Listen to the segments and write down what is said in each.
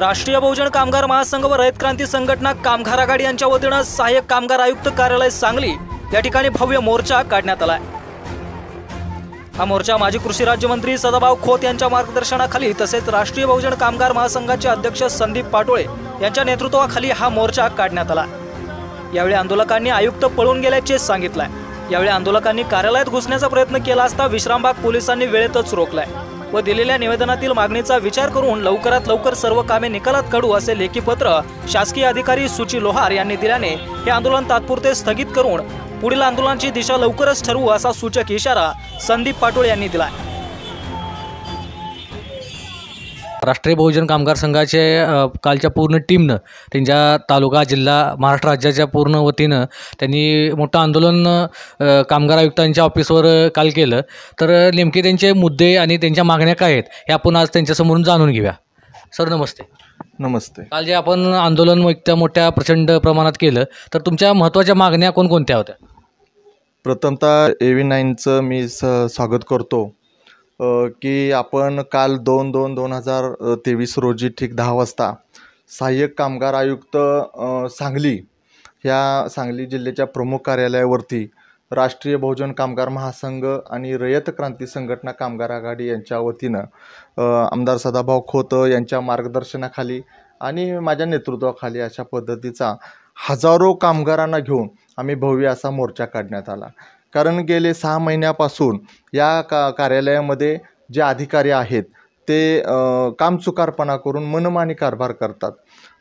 राष्ट्रीय बहुजन कामगार महासंघ व रयत क्रांती संघटना कामगार आघाडी यांच्या वतीनं सहाय्यक कामगार आयुक्त कार्यालय सांगली या ठिकाणी भव्य मोर्चा काढण्यात आलाय हा मोर्चा माजी कृषी राज्यमंत्री सदाभाऊ खोत यांच्या मार्गदर्शनाखाली तसेच राष्ट्रीय बहुजन कामगार महासंघाचे अध्यक्ष संदीप पाटोळे यांच्या नेतृत्वाखाली हा मोर्चा काढण्यात आला यावेळी आंदोलकांनी आयुक्त पळून गेल्याचे सांगितलंय यावेळी आंदोलकांनी कार्यालयात घुसण्याचा प्रयत्न केला असता विश्रामबाग पोलिसांनी वेळेतच रोखलाय व दिलेल्या निवेदनातील मागणीचा विचार करून लवकरात लवकर सर्व कामे निकालात काढू असे लेखी पत्र शासकीय अधिकारी सुची लोहार यांनी दिल्याने हे आंदोलन तात्पुरते स्थगित करून पुढील आंदोलनाची दिशा लवकरच ठरवू असा सूचक इशारा संदीप पाटोळ यांनी दिला राष्ट्रीय बहुजन कामगार संघाचे कालच्या पूर्ण टीमनं त्यांच्या तालुका जिल्हा महाराष्ट्र राज्याच्या पूर्ण वतीनं त्यांनी मोठं आंदोलन कामगार आयुक्तांच्या ऑफिसवर काल केलं तर नेमके त्यांचे मुद्दे आणि त्यांच्या मागण्या काय आहेत हे आपण आज त्यांच्यासमोरून जाणून घेऊया सर नमस्ते नमस्ते काल जे आपण आंदोलन इतक्या मोठ्या प्रचंड प्रमाणात केलं तर तुमच्या महत्त्वाच्या मागण्या कोणकोणत्या होत्या प्रथमतः ए व्ही नाईनचं मी स स्वागत करतो की आपण काल दोन दोन दोन हजार तेवीस रोजी ठीक दहा वाजता सहाय्यक कामगार आयुक्त सांगली ह्या सांगली जिल्ह्याच्या प्रमुख कार्यालयावरती राष्ट्रीय बहुजन कामगार महासंघ आणि रयत क्रांती संघटना कामगार आघाडी यांच्या वतीनं आमदार सदाभाऊ खोत यांच्या मार्गदर्शनाखाली आणि माझ्या नेतृत्वाखाली अशा पद्धतीचा हजारो कामगारांना घेऊन आम्ही भव्य असा मोर्चा काढण्यात आला कारण गेले सहा महिन्यापासून या का कार्यालयामध्ये जे अधिकारी आहेत ते कामचुकारपणा करून मनमानी कारभार करतात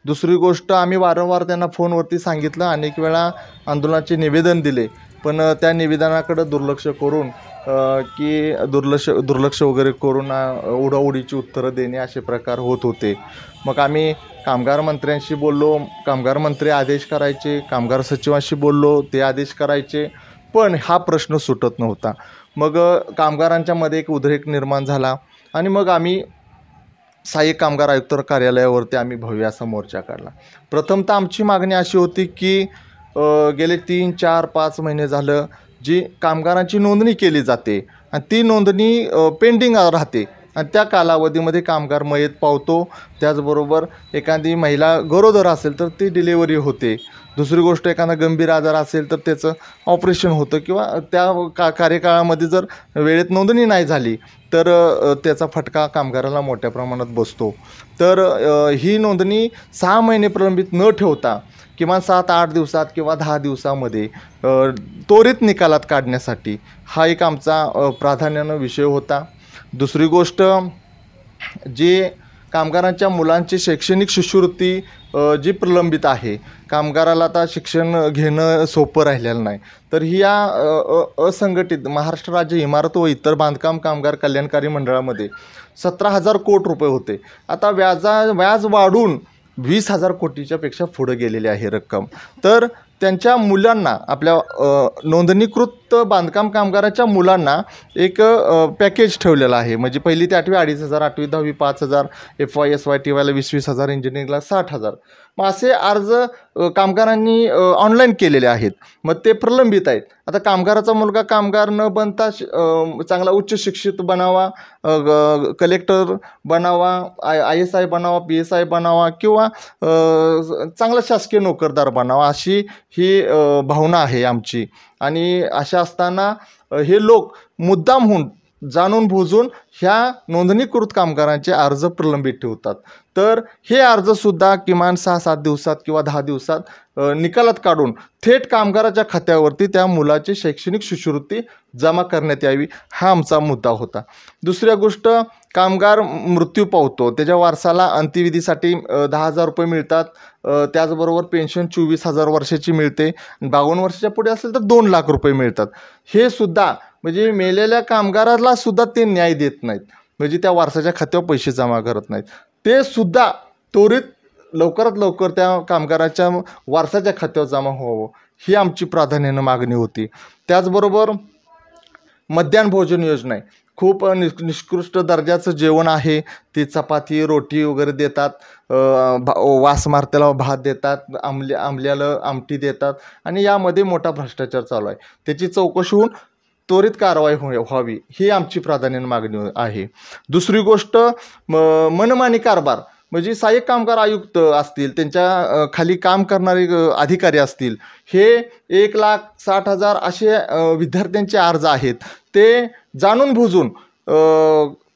दुसरी गोष्ट आम्ही वारंवार त्यांना फोनवरती सांगितलं अनेक वेळा आंदोलनाचे निवेदन दिले पण त्या निवेदनाकडं दुर्लक्ष करून की दुर्लक्ष दुर्लक्ष वगैरे करून उडाउडीची उत्तरं देणे असे प्रकार होत होते मग आम्ही कामगार मंत्र्यांशी बोललो कामगार मंत्री आदेश करायचे कामगार सचिवांशी बोललो ते आदेश करायचे पण हा प्रश्न सुटत नव्हता मग कामगारांच्यामध्ये एक उद्रेक निर्माण झाला आणि मग आम्ही सहाय्यक कामगार आयुक्त कार्यालयावरती आम्ही भव्य असा मोर्चा काढला प्रथमतः आमची मागणी अशी होती की गेले तीन चार पाच महिने झालं जी कामगारांची नोंदणी केली जाते आणि ती नोंदणी पेंडिंग राहते आणि त्या कालावधीमध्ये कामगार मयत पावतो त्याचबरोबर एखादी महिला गरोदर असेल तर ती डिलेवरी होते दुसरी गोष्ट एखादा गंभीर आजार असेल तर त्याचं ऑपरेशन होतं किंवा त्या का कार्यकाळामध्ये जर वेळेत नोंदणी नाही झाली तर त्याचा फटका कामगाराला मोठ्या प्रमाणात बसतो तर ही नोंदणी सहा महिने प्रलंबित न ठेवता किमान सात आठ दिवसात किंवा दहा दिवसामध्ये त्वरित निकालात काढण्यासाठी हा एक आमचा प्राधान्यानं विषय होता दुसरी गोष्ट जे कामगारांच्या मुलांची शैक्षणिक शिष्यवृत्ती जी प्रलंबित आहे कामगाराला आता शिक्षण घेणं सोपं राहिलेलं नाही तर ही या असंघटित महाराष्ट्र राज्य इमारत व इतर बांधकाम कामगार कल्याणकारी मंडळामध्ये सतरा हजार कोट रुपये होते आता व्याजा व्याज वाढून वीस हजार कोटीच्यापेक्षा पुढं गेलेली आहे रक्कम तर त्यांच्या मुलांना आपल्या नोंदणीकृत बांधकाम कामगाराच्या मुलांना एक पॅकेज ठेवलेलं आहे म्हणजे पहिली ते आठवी अडीच हजार आठवी दहावी पाच हजार F Y S Y T वायला वीस वीस हजार इंजिनिअरिंगला साठ हजार मग असे अर्ज कामगारांनी ऑनलाईन केलेले आहेत मग ते प्रलंबित आहेत आता कामगाराचा मुलगा कामगार न बनता चांगला उच्च शिक्षित बनावा कलेक्टर बनावा आय आय एस आय बनावा पी एस आय बनावा किंवा चांगला शासकीय नोकरदार बनावा अशी ही भावना आहे आमची आणि अशा असताना हे लोक मुद्दामहून जाणून बुजून ह्या नोंदणीकृत कामगारांचे अर्ज प्रलंबित ठेवतात तर हे अर्जसुद्धा किमान सहा सात दिवसात किंवा दहा दिवसात निकालात काढून थेट कामगाराच्या खात्यावरती त्या मुलाची शैक्षणिक शिष्यवृत्ती जमा करण्यात यावी हा आमचा मुद्दा होता दुसऱ्या गोष्ट कामगार मृत्यू पावतो त्याच्या वारसाला अंत्यविधीसाठी दहा हजार रुपये मिळतात त्याचबरोबर पेन्शन चोवीस हजार वर्षाची मिळते बावन्न वर्षाच्या पुढे असेल तर दोन लाख रुपये मिळतात हे सुद्धा म्हणजे मेलेल्या कामगाराला सुद्धा ते न्याय देत नाहीत म्हणजे त्या वारसाच्या खात्यावर पैसे जमा करत नाहीत ते सुद्धा त्वरित लवकरात लवकर त्या कामगाराच्या वारसाच्या खात्यावर जमा व्हावं ही आमची प्राधान्यानं मागणी होती त्याचबरोबर मध्यान्ह भोजन योजना आहे खूप निष् निष्कृष्ट दर्जाचं जेवण आहे ते चपाती रोटी वगैरे देतात वास मारत्याला भात देतात आमल्या आमल्याला आमटी देतात आणि यामध्ये मोठा भ्रष्टाचार चालू आहे त्याची चौकशी होऊन त्वरित कारवाई हो व्हावी ही आमची प्राधान्य मागणी आहे दुसरी गोष्ट म मनमानी कारभार म्हणजे सहाय्यक कामगार आयुक्त असतील त्यांच्या खाली काम करणारे अधिकारी असतील हे एक लाख साठ हजार असे विद्यार्थ्यांचे अर्ज आहेत ते जाणून बुजून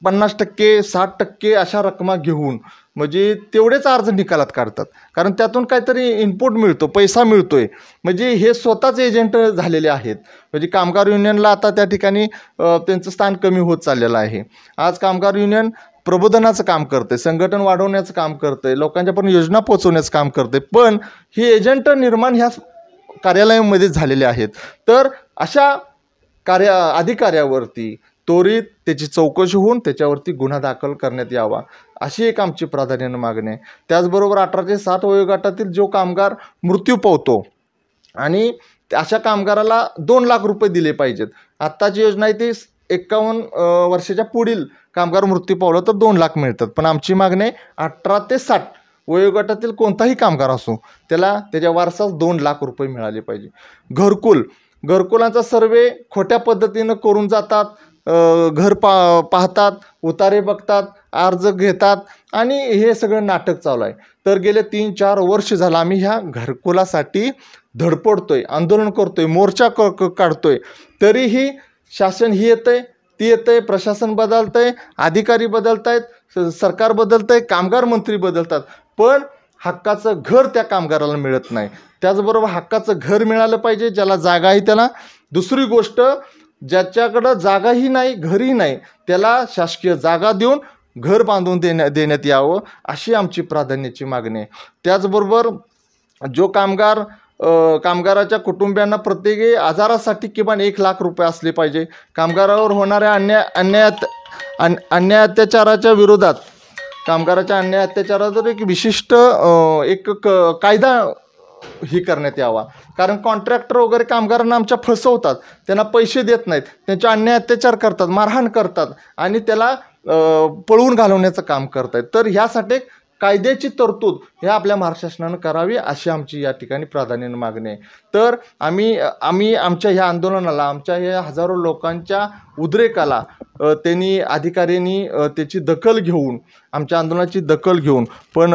पन्नास टक्के साठ टक्के अशा रकमा घेऊन म्हणजे तेवढेच अर्ज निकालात काढतात कारण त्यातून काहीतरी इनपुट मिळतो पैसा मिळतो आहे म्हणजे हे स्वतःच एजंट झालेले आहेत म्हणजे कामगार युनियनला आता त्या ठिकाणी त्यांचं स्थान कमी होत चाललेलं आहे आज कामगार युनियन प्रबोधनाचं काम करते संघटन वाढवण्याचं काम करते लोकांच्यापर्यंत योजना पोचवण्याचं काम करते पण हे एजंट निर्माण ह्या कार्यालयामध्ये झालेले आहेत तर अशा कार्या अधिकाऱ्यावरती त्वरित त्याची चौकशी होऊन त्याच्यावरती गुन्हा दाखल करण्यात यावा अशी एक आमची प्राधान्यानं मागणी आहे त्याचबरोबर अठरा ते सात वयोगटातील जो कामगार मृत्यू पावतो आणि अशा कामगाराला दोन लाख रुपये दिले पाहिजेत आत्ताची योजना आहे ती एक्कावन्न वर्षाच्या पुढील कामगार मृत्यू पावलं तर दोन लाख मिळतात पण आमची मागणी अठरा ते साठ वयोगटातील कोणताही कामगार असो त्याला त्याच्या वारसास दोन लाख रुपये मिळाले पाहिजे घरकुल घरकुलांचा सर्वे खोट्या पद्धतीनं करून जातात घर पा पाहतात उतारे बघतात अर्ज घेतात आणि हे सगळं नाटक चालू आहे तर गेले तीन चार वर्ष झालं आम्ही ह्या घरकुलासाठी धडपडतोय आंदोलन करतो आहे मोर्चा क काढतो आहे तरीही शासन ही येतं आहे ती येतं आहे प्रशासन बदलतं आहे अधिकारी बदलत आहेत सरकार बदलतं आहे कामगार मंत्री बदलतात पण हक्काचं घर त्या कामगाराला मिळत नाही त्याचबरोबर हक्काचं घर मिळालं पाहिजे ज्याला जागा आहे त्याला दुसरी गोष्ट ज्याच्याकडं जागाही नाही घरही नाही त्याला शासकीय जागा देऊन घर बांधून देण्या देण्यात यावं अशी आमची प्राधान्याची मागणी आहे त्याचबरोबर जो कामगार कामगाराच्या कुटुंबियांना प्रत्येकी आजारासाठी किमान एक लाख रुपये असले पाहिजे कामगारावर होणाऱ्या अन्याय अन्यायात अन अन्याय अत्याचाराच्या विरोधात कामगाराच्या अन्याय अत्याचारावर एक विशिष्ट एक क कायदा ही करण्यात यावा कारण कॉन्ट्रॅक्टर वगैरे कामगारांना आमच्या फसवतात त्यांना पैसे देत नाहीत त्यांचे अन्याय अत्याचार करतात मारहाण करतात आणि त्याला पळवून घालवण्याचं काम करत आहेत तर ह्यासाठी कायद्याची तरतूद हे आपल्या महाराष्ट्र शासनानं करावी अशी आमची या ठिकाणी प्राधान्याने मागणी आहे तर आम्ही आम्ही आमच्या ह्या आंदोलनाला आमच्या या हजारो लोकांच्या उद्रेकाला त्यांनी अधिकाऱ्यांनी त्याची दखल घेऊन आमच्या आंदोलनाची दखल घेऊन पण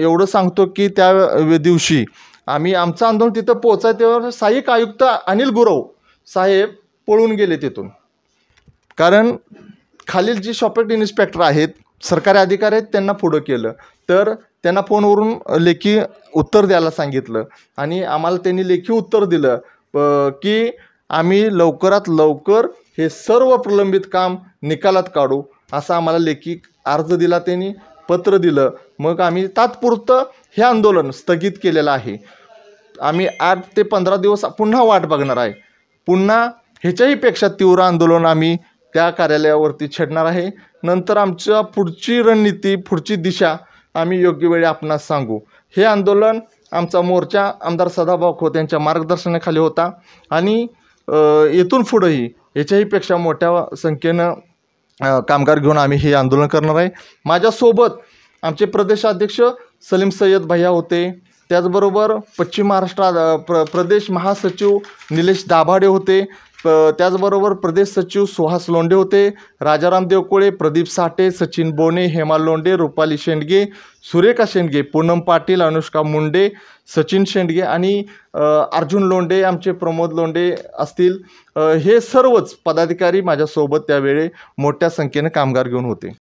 एवढं सांगतो की त्या दिवशी आम्ही आमचं आंदोलन तिथं पोहोचाय तेव्हा सहाय्यक आयुक्त अनिल गुरव साहेब पळून गेले तिथून कारण खालील जी शॉपेट इन्स्पेक्टर आहेत सरकारी अधिकारी आहेत त्यांना पुढं केलं तर त्यांना फोनवरून लेखी उत्तर द्यायला सांगितलं आणि आम्हाला त्यांनी लेखी उत्तर दिलं की आम्ही लवकरात लवकर हे सर्व प्रलंबित काम निकालात काढू असा आम्हाला लेखी अर्ज दिला त्यांनी पत्र दिलं मग आम्ही तात्पुरतं हे आंदोलन स्थगित केलेलं आहे आम्ही आठ ते पंधरा दिवस पुन्हा वाट बघणार आहे पुन्हा ह्याच्याहीपेक्षा तीव्र आंदोलन आम्ही त्या कार्यालयावरती छेडणार आहे नंतर आमच्या पुढची रणनीती पुढची दिशा आम्ही योग्य वेळी आपणास सांगू हे आंदोलन आमचा मोर्चा आमदार सदाभाऊ खोत यांच्या मार्गदर्शनाखाली होता आणि येथून पुढंही याच्याहीपेक्षा मोठ्या संख्येनं कामगार घेऊन आम्ही हे आंदोलन करणार आहे माझ्यासोबत आमचे प्रदेशाध्यक्ष सलीम सय्यद भैया होते त्याचबरोबर पश्चिम महाराष्ट्रा प्र प्रदेश महासचिव निलेश दाभाडे होते प त्याचबरोबर प्रदेश सचिव सुहास लोंडे होते राजाराम देवकोळे प्रदीप साठे सचिन बोणे हेमा लोंडे रुपाली शेंडगे सुरेखा शेंडगे पूनम पाटील अनुष्का मुंडे सचिन शेंडगे आणि अर्जुन लोंडे आमचे प्रमोद लोंडे असतील हे सर्वच पदाधिकारी माझ्यासोबत त्यावेळी मोठ्या संख्येनं कामगार घेऊन होते